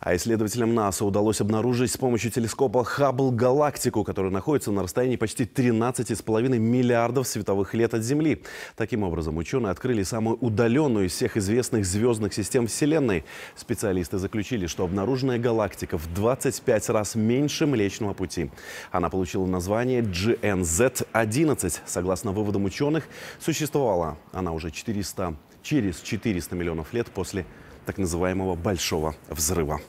А исследователям НАСА удалось обнаружить с помощью телескопа Хаббл галактику, которая находится на расстоянии почти 13,5 миллиардов световых лет от Земли. Таким образом, ученые открыли самую удаленную из всех известных звездных систем Вселенной. Специалисты заключили, что обнаруженная галактика в 25 раз меньше Млечного Пути. Она получила название GNZ-11. Согласно выводам ученых, существовала она уже 400, через 400 миллионов лет после так называемого «большого взрыва».